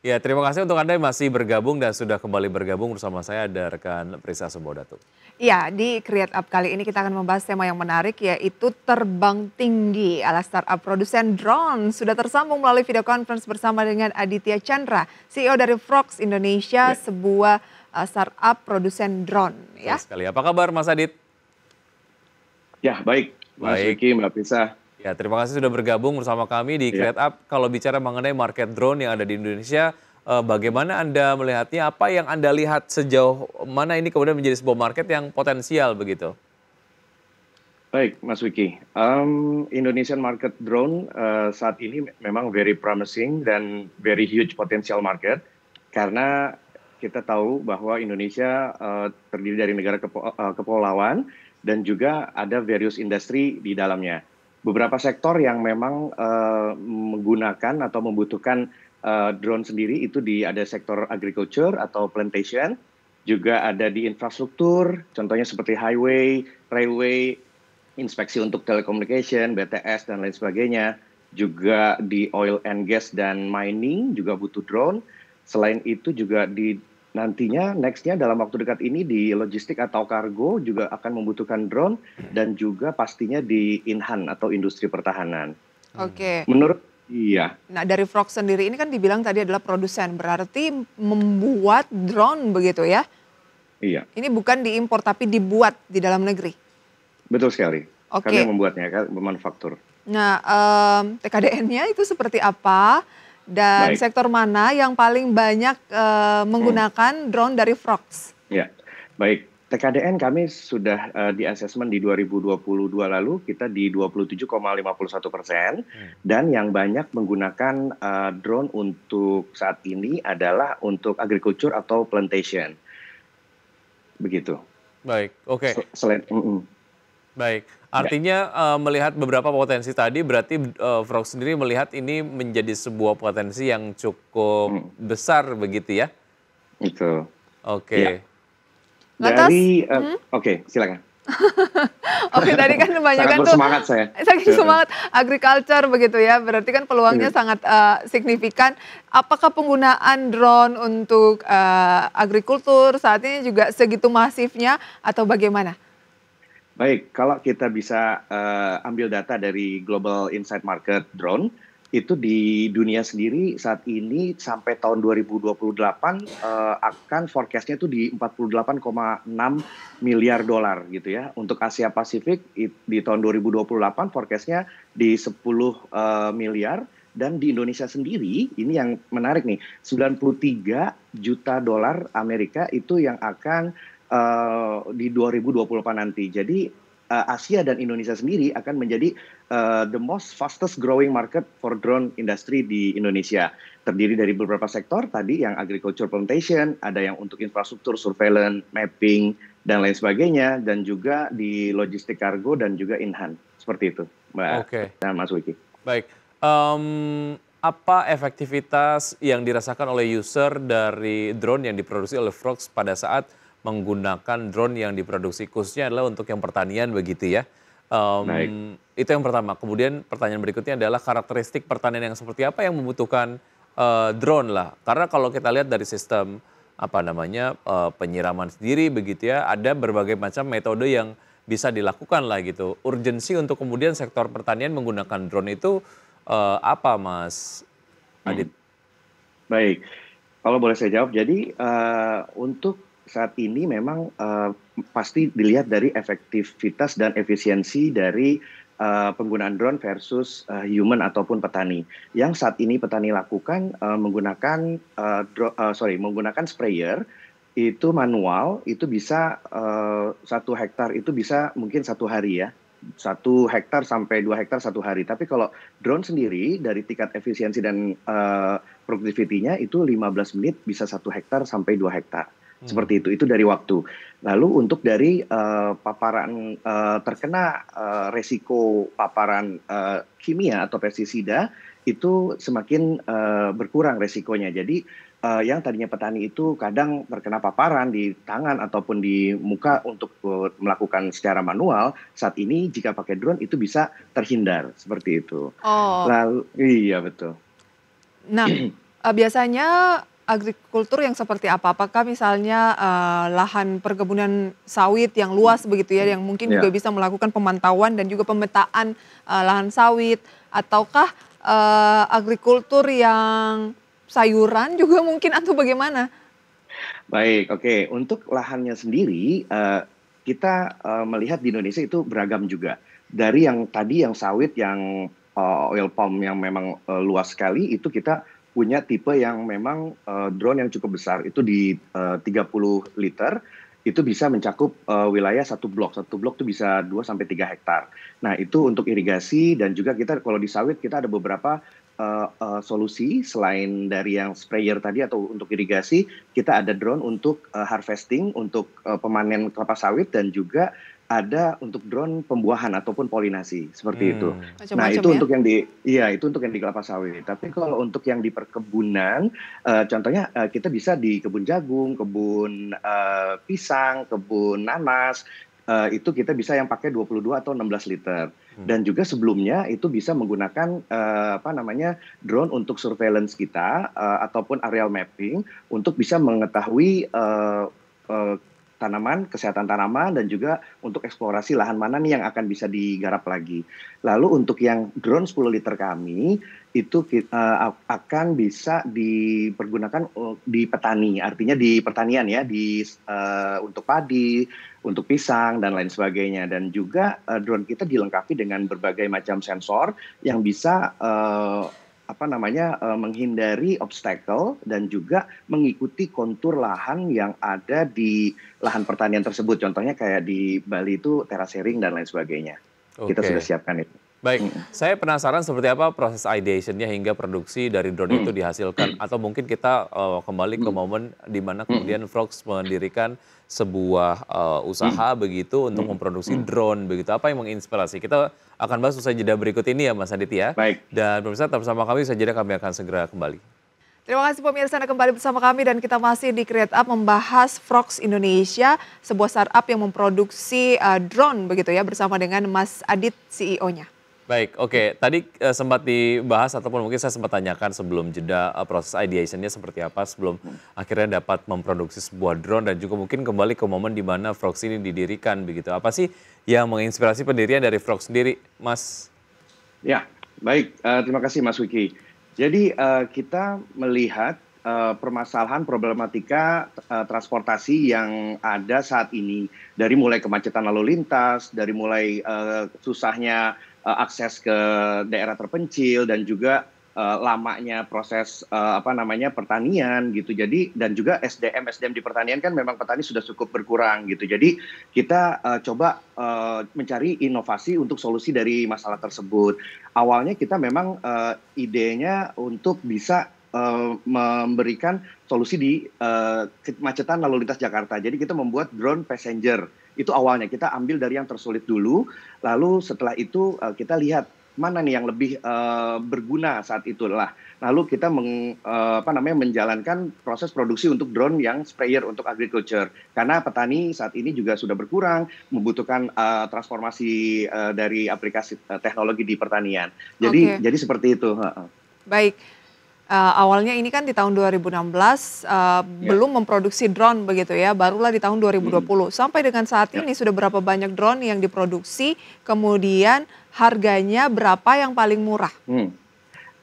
Ya, terima kasih untuk Anda yang masih bergabung dan sudah kembali bergabung bersama saya ada rekan Prisa Sumbodatu. Ya, di Create Up kali ini kita akan membahas tema yang menarik yaitu terbang tinggi ala startup produsen drone. Sudah tersambung melalui video conference bersama dengan Aditya Chandra, CEO dari Frogs Indonesia, ya. sebuah eh, startup produsen drone. Ya. Sekali. Apa kabar Mas Adit? Ya, baik. Mas baik. Vicky, Mbak Prisa. Ya, terima kasih sudah bergabung bersama kami di iya. Create ya. Up. Kalau bicara mengenai market drone yang ada di Indonesia, eh, bagaimana Anda melihatnya? Apa yang Anda lihat sejauh mana ini kemudian menjadi sebuah market yang potensial begitu? Baik, Mas Wiki. Um, Indonesian market drone uh, saat ini memang very promising dan very huge potential market karena kita tahu bahwa Indonesia uh, terdiri dari negara kepo, uh, kepulauan dan juga ada various industri di dalamnya beberapa sektor yang memang uh, menggunakan atau membutuhkan uh, drone sendiri itu di ada sektor agriculture atau plantation, juga ada di infrastruktur, contohnya seperti highway, railway, inspeksi untuk telecommunication, BTS dan lain sebagainya, juga di oil and gas dan mining juga butuh drone. Selain itu juga di Nantinya nextnya dalam waktu dekat ini di logistik atau kargo juga akan membutuhkan drone dan juga pastinya di inhan atau industri pertahanan. Oke. Okay. Menurut Iya. Nah dari Frog sendiri ini kan dibilang tadi adalah produsen, berarti membuat drone begitu ya? Iya. Ini bukan diimpor tapi dibuat di dalam negeri? Betul sekali. Oke. Okay. Kami membuatnya, kan, memanufaktur. Nah um, TKDN-nya itu seperti apa? Dan Baik. sektor mana yang paling banyak e, menggunakan hmm. drone dari Frogs? Ya. Baik, TKDN kami sudah e, di assessment di 2022 lalu kita di 27,51 persen hmm. dan yang banyak menggunakan e, drone untuk saat ini adalah untuk agriculture atau plantation, begitu. Baik, oke. Okay. selain, mm -mm. Baik, iya. artinya uh, melihat beberapa potensi tadi berarti uh, Frog sendiri melihat ini menjadi sebuah potensi yang cukup hmm. besar begitu ya? Itu. Oke. Okay. Ya. Dari, uh, hmm? oke okay, silakan. Oke, tadi kan kebanyakan tuh semangat saya. Saking iya. semangat agriculture begitu ya. Berarti kan peluangnya hmm. sangat uh, signifikan. Apakah penggunaan drone untuk uh, agrikultur saat ini juga segitu masifnya atau bagaimana? Baik, kalau kita bisa uh, ambil data dari Global Insight Market Drone, itu di dunia sendiri saat ini sampai tahun 2028 uh, eh, akan forecastnya itu di 48,6 miliar dolar gitu ya. Untuk Asia Pasifik di tahun 2028 forecastnya di 10 uh, eh, miliar dan di Indonesia sendiri ini yang menarik nih 93 juta dolar Amerika itu yang akan Eh, di 2024 nanti. Jadi uh, Asia dan Indonesia sendiri akan menjadi uh, the most fastest growing market for drone industry di Indonesia. Terdiri dari beberapa sektor tadi yang agriculture plantation, ada yang untuk infrastruktur, surveillance, mapping, dan lain sebagainya, dan juga di logistik kargo dan juga in hand Seperti itu, Mbak okay. dan Mas Wiki. Baik. Um, apa efektivitas yang dirasakan oleh user dari drone yang diproduksi oleh Frogs pada saat menggunakan drone yang diproduksi khususnya adalah untuk yang pertanian begitu ya. Um, Itu yang pertama. Kemudian pertanyaan berikutnya adalah karakteristik pertanian yang seperti apa yang membutuhkan uh, drone lah. Karena kalau kita lihat dari sistem apa namanya uh, penyiraman sendiri begitu ya, ada berbagai macam metode yang bisa dilakukan lah gitu. Urgensi untuk kemudian sektor pertanian menggunakan drone itu uh, apa, Mas Adit? Hmm. Baik, kalau boleh saya jawab, jadi uh, untuk saat ini memang uh, pasti dilihat dari efektivitas dan efisiensi dari uh, penggunaan drone versus uh, human ataupun petani. Yang saat ini petani lakukan uh, menggunakan uh, uh, sorry menggunakan sprayer itu manual itu bisa uh, satu hektar itu bisa mungkin satu hari ya satu hektar sampai dua hektar satu hari. Tapi kalau drone sendiri dari tingkat efisiensi dan uh, produktivitinya itu 15 menit bisa satu hektar sampai dua hektar. Hmm. seperti itu itu dari waktu lalu untuk dari uh, paparan uh, terkena uh, resiko paparan uh, kimia atau pestisida itu semakin uh, berkurang resikonya jadi uh, yang tadinya petani itu kadang terkena paparan di tangan ataupun di muka untuk melakukan secara manual saat ini jika pakai drone itu bisa terhindar seperti itu. Oh. Lalu iya betul. Nah, biasanya agrikultur yang seperti apa? Apakah misalnya uh, lahan perkebunan sawit yang luas begitu ya, yang mungkin yeah. juga ya. bisa melakukan pemantauan dan juga pemetaan uh, lahan sawit, ataukah uh, agrikultur yang sayuran juga mungkin atau bagaimana? Baik, oke. Okay. Untuk lahannya sendiri, uh, kita uh, melihat di Indonesia itu beragam juga. Dari yang tadi yang sawit, yang uh, oil palm yang memang uh, luas sekali, itu kita punya tipe yang memang uh, drone yang cukup besar itu di eh, uh, 30 liter itu bisa mencakup uh, wilayah satu blok. Satu blok itu bisa 2 sampai tiga hektar. Nah, itu untuk irigasi dan juga kita kalau di sawit kita ada beberapa uh, uh, solusi selain dari yang sprayer tadi atau untuk irigasi, kita ada drone untuk uh, harvesting, untuk uh, pemanen kelapa sawit dan juga ada untuk drone pembuahan ataupun polinasi seperti hmm. itu. Macam-macam nah itu ya? untuk yang di, iya itu untuk yang di kelapa sawit. Tapi kalau untuk yang di perkebunan, uh, contohnya uh, kita bisa di kebun jagung, kebun uh, pisang, kebun nanas, Uh, itu kita bisa yang pakai 22 atau 16 liter hmm. dan juga sebelumnya itu bisa menggunakan uh, apa namanya drone untuk surveillance kita uh, ataupun aerial mapping untuk bisa mengetahui uh, uh, tanaman, kesehatan tanaman, dan juga untuk eksplorasi lahan mana nih yang akan bisa digarap lagi. Lalu untuk yang drone 10 liter kami itu uh, akan bisa dipergunakan oh, di petani, artinya di pertanian ya, di uh, untuk padi, untuk pisang dan lain sebagainya. Dan juga uh, drone kita dilengkapi dengan berbagai macam sensor yang bisa uh, apa namanya uh, menghindari obstacle dan juga mengikuti kontur lahan yang ada di lahan pertanian tersebut. Contohnya kayak di Bali itu terasering dan lain sebagainya. Okay. Kita sudah siapkan itu. Baik, saya penasaran seperti apa proses ideationnya hingga produksi dari drone itu dihasilkan, atau mungkin kita uh, kembali ke momen di mana kemudian Frogs mendirikan sebuah uh, usaha begitu untuk memproduksi drone begitu. Apa yang menginspirasi? Kita akan bahas usai jeda berikut ini ya, Mas Aditya. Baik. Dan pemirsa tetap bersama kami, usai jeda kami akan segera kembali. Terima kasih pemirsa Anda kembali bersama kami dan kita masih di Create Up membahas Frogs Indonesia, sebuah startup yang memproduksi uh, drone begitu ya bersama dengan Mas Adit CEO-nya. Baik, oke. Okay. Tadi uh, sempat dibahas ataupun mungkin saya sempat tanyakan sebelum jeda uh, proses ideationnya seperti apa sebelum akhirnya dapat memproduksi sebuah drone dan juga mungkin kembali ke momen di mana Frog ini didirikan begitu. Apa sih yang menginspirasi pendirian dari Frog sendiri, Mas? Ya, baik. Uh, terima kasih Mas Wiki. Jadi uh, kita melihat uh, permasalahan problematika uh, transportasi yang ada saat ini dari mulai kemacetan lalu lintas, dari mulai uh, susahnya uh, akses ke daerah terpencil dan juga uh, lamanya proses uh, apa namanya pertanian gitu. Jadi dan juga SDM SDM di pertanian kan memang petani sudah cukup berkurang gitu. Jadi kita uh, coba uh, mencari inovasi untuk solusi dari masalah tersebut. Awalnya kita memang uh, idenya untuk bisa Eh, memberikan solusi di uh, eh, kemacetan lalu lintas Jakarta. Jadi kita membuat drone passenger. Itu awalnya kita ambil dari yang tersulit dulu, lalu setelah itu uh, kita lihat mana nih yang lebih uh, berguna saat itulah. Lalu kita meng, uh, apa namanya menjalankan proses produksi untuk drone yang sprayer untuk agriculture karena petani saat ini juga sudah berkurang membutuhkan uh, transformasi uh, dari aplikasi uh, teknologi di pertanian. Jadi okay. jadi seperti itu. Baik uh, awalnya ini kan di tahun 2016 uh, eh, ya. belum memproduksi drone begitu ya, barulah di tahun 2020. Hmm. Sampai dengan saat ya. ini sudah berapa banyak drone yang diproduksi, kemudian harganya berapa yang paling murah? Hmm.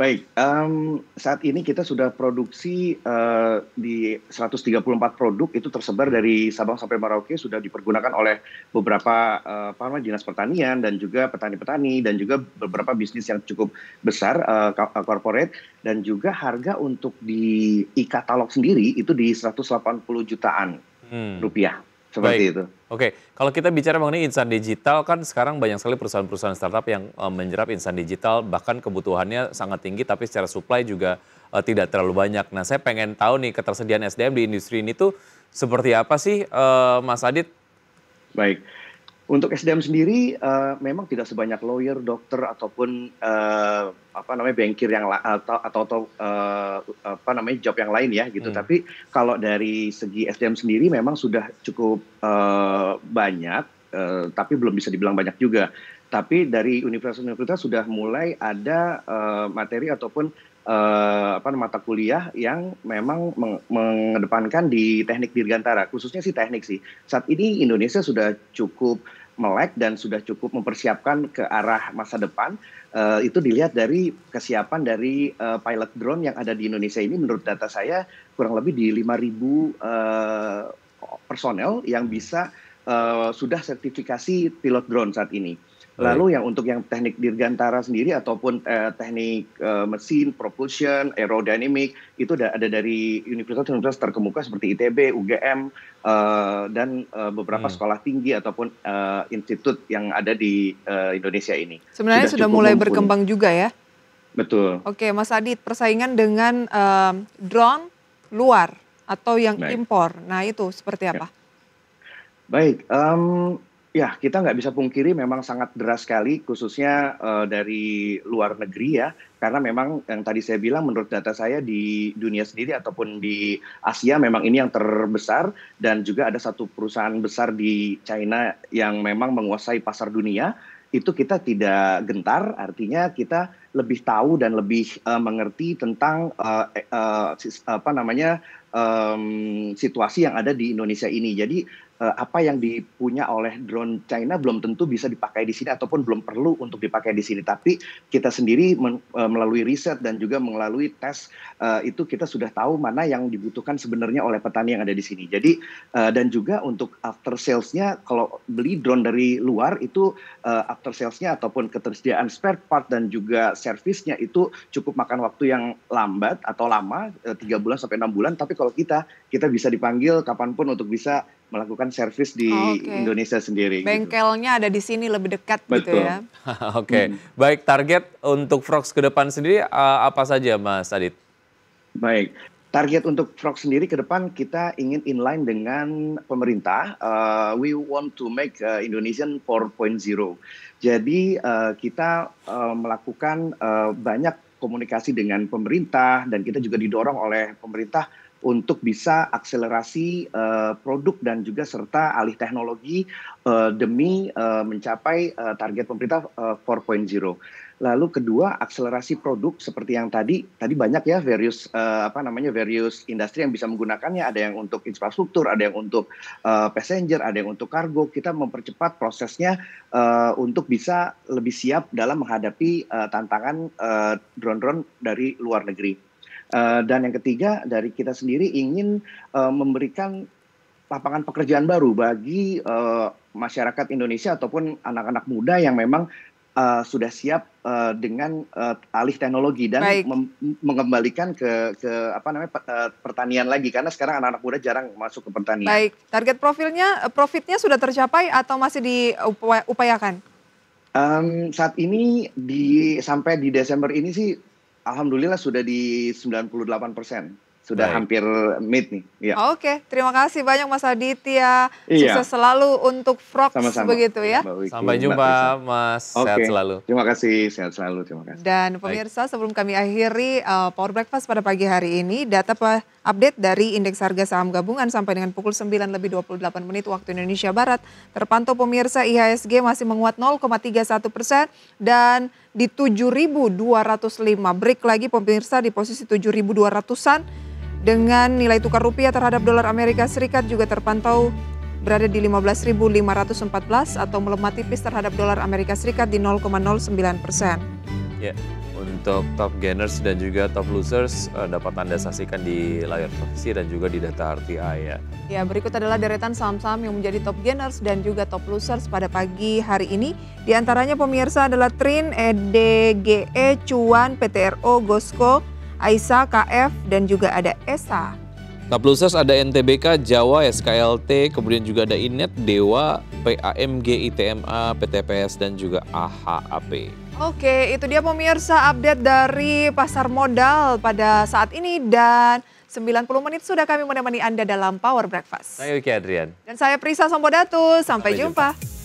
Baik, um, saat ini kita sudah produksi uh, di 134 produk itu tersebar dari Sabang sampai Merauke sudah dipergunakan oleh beberapa uh, dinas pertanian dan juga petani-petani dan juga beberapa bisnis yang cukup besar uh, corporate dan juga harga untuk di e-katalog sendiri itu di 180 jutaan hmm. rupiah seperti Baik. itu. Oke, kalau kita bicara mengenai insan digital kan sekarang banyak sekali perusahaan-perusahaan startup yang uh, eh, menyerap insan digital bahkan kebutuhannya sangat tinggi tapi secara supply juga uh, tidak terlalu banyak. Nah, saya pengen tahu nih ketersediaan SDM di industri ini tuh seperti apa sih uh, Mas Adit? Baik. Untuk SDM sendiri uh, memang tidak sebanyak lawyer, dokter ataupun uh, apa namanya bankir yang atau atau, atau uh, apa namanya job yang lain ya gitu. Hmm. Tapi kalau dari segi SDM sendiri memang sudah cukup uh, banyak, uh, tapi belum bisa dibilang banyak juga. Tapi dari universitas-universitas sudah mulai ada uh, materi ataupun uh, apa mata kuliah yang memang meng mengedepankan di teknik dirgantara khususnya sih teknik sih saat ini Indonesia sudah cukup melek dan sudah cukup mempersiapkan ke arah masa depan uh, itu dilihat dari kesiapan dari uh, pilot drone yang ada di Indonesia ini menurut data saya kurang lebih di 5000 uh, eh, personel yang bisa uh, sudah sertifikasi pilot drone saat ini. Lalu yang untuk yang teknik dirgantara sendiri ataupun eh, teknik eh, mesin, propulsion, aerodynamic itu ada, dari universitas-universitas terkemuka seperti ITB, UGM eh, dan eh, beberapa hmm. sekolah tinggi ataupun eh, institut yang ada di eh, Indonesia ini. Sebenarnya sudah, sudah mulai mumpuni. berkembang juga ya. Betul. Oke, Mas Adit, persaingan dengan eh, drone luar atau yang Baik. impor. Nah, itu seperti ya. apa? Baik, um, Ya, kita nggak bisa pungkiri memang sangat deras sekali, khususnya uh, dari luar negeri ya, karena memang yang tadi saya bilang, menurut data saya di dunia sendiri ataupun di Asia memang ini yang terbesar dan juga ada satu perusahaan besar di China yang memang menguasai pasar dunia. Itu kita tidak gentar, artinya kita lebih tahu dan lebih uh, mengerti tentang uh, uh, apa namanya um, situasi yang ada di Indonesia ini. Jadi uh, apa yang dipunya oleh drone China belum tentu bisa dipakai di sini ataupun belum perlu untuk dipakai di sini. Tapi kita sendiri men, uh, melalui riset dan juga melalui tes uh, itu kita sudah tahu mana yang dibutuhkan sebenarnya oleh petani yang ada di sini. Jadi uh, dan juga untuk after salesnya kalau beli drone dari luar itu uh, after salesnya ataupun ketersediaan spare part dan juga servisnya itu cukup makan waktu yang lambat atau lama tiga uh, bulan sampai enam bulan. Tapi kalau kita kita bisa dipanggil kapanpun untuk bisa melakukan servis di oh, okay. Indonesia sendiri. Gitu. Bengkelnya gitu. ada di sini lebih dekat gitu Betul. gitu ya. Oke, okay. hmm. baik target untuk Frogs ke depan sendiri uh, apa saja Mas Adit? Baik, target untuk Frog sendiri ke depan kita ingin inline dengan pemerintah. Uh, we want to make uh, Indonesian 4.0. Jadi uh, kita uh, melakukan uh, banyak komunikasi dengan pemerintah dan kita juga didorong oleh pemerintah untuk bisa akselerasi uh, produk dan juga serta alih teknologi uh, demi uh, mencapai uh, target pemerintah uh, 4.0. Lalu kedua, akselerasi produk seperti yang tadi, tadi banyak ya various uh, apa namanya various industri yang bisa menggunakannya. Ada yang untuk infrastruktur, ada yang untuk uh, passenger, ada yang untuk kargo. Kita mempercepat prosesnya uh, untuk bisa lebih siap dalam menghadapi uh, tantangan drone-drone uh, dari luar negeri. Eh, dan yang ketiga dari kita sendiri ingin uh, memberikan lapangan pekerjaan baru bagi uh, masyarakat Indonesia ataupun anak-anak muda yang memang uh, sudah siap uh, dengan uh, alih teknologi dan mengembalikan ke ke apa namanya pertanian lagi karena sekarang anak-anak muda jarang masuk ke pertanian. Baik, target profilnya profitnya sudah tercapai atau masih diupayakan? Um, saat ini di sampai di Desember ini sih alhamdulillah sudah di 98 persen sudah Baik. hampir mid nih. Ya. Oke, okay. terima kasih banyak Mas Aditya. Iya. Sukses selalu untuk Frogs Sama-sama. begitu ya. Sampai jumpa Mas, okay. sehat selalu. Terima kasih, sehat selalu, terima kasih. Dan pemirsa Baik. sebelum kami akhiri uh, Power Breakfast pada pagi hari ini, data update dari indeks harga saham gabungan sampai dengan pukul 9 lebih 28 menit waktu Indonesia Barat. Terpantau pemirsa IHSG masih menguat 0,31 persen dan di 7.205. Break lagi pemirsa di posisi 7.200-an dengan nilai tukar rupiah terhadap dolar Amerika Serikat juga terpantau berada di 15.514 atau melemah tipis terhadap dolar Amerika Serikat di 0,09 persen. Yeah untuk top gainers dan juga top losers uh, dapat Anda saksikan di layar televisi dan juga di data RTI ya. Ya, berikut adalah deretan saham-saham yang menjadi top gainers dan juga top losers pada pagi hari ini. Di antaranya pemirsa adalah Trin, EDGE, e, Cuan, PTRO, Gosco, Aisa, KF, dan juga ada ESA. Nah, plusers ada NTBK, Jawa, SKLT, kemudian juga ada INET, Dewa, PAMG, ITMA, PTPS, dan juga AHAP. Oke, itu dia pemirsa update dari pasar modal pada saat ini dan 90 menit sudah kami menemani Anda dalam Power Breakfast. Saya Wiki Adrian. Dan saya Prisa Sombodatu, Sampai, Sampai jumpa. jumpa.